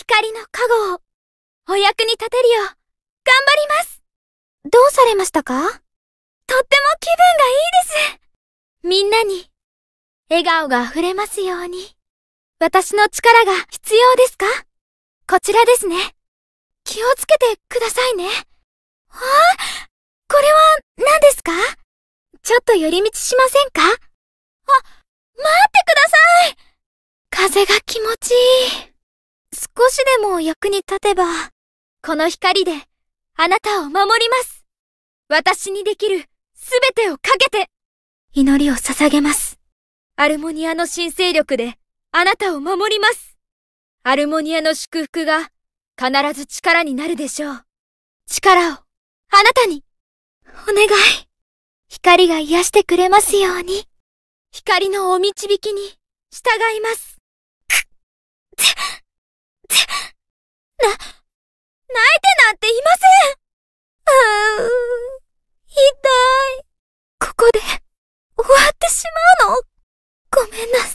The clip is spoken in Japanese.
光の加護をお役に立てるよう頑張りますどうされましたかとっても気分がいいですみんなに笑顔が溢れますように私の力が必要ですかこちらですね気をつけてくださいねはあこれは何ですかちょっと寄り道しませんかあ、待ってください風が気持ちいい。少しでも役に立てば、この光で、あなたを守ります。私にできる、すべてをかけて、祈りを捧げます。アルモニアの新勢力で、あなたを守ります。アルモニアの祝福が、必ず力になるでしょう。力を、あなたに、お願い。光が癒してくれますように。光のお導きに、従います。くっ、しまうのごめんな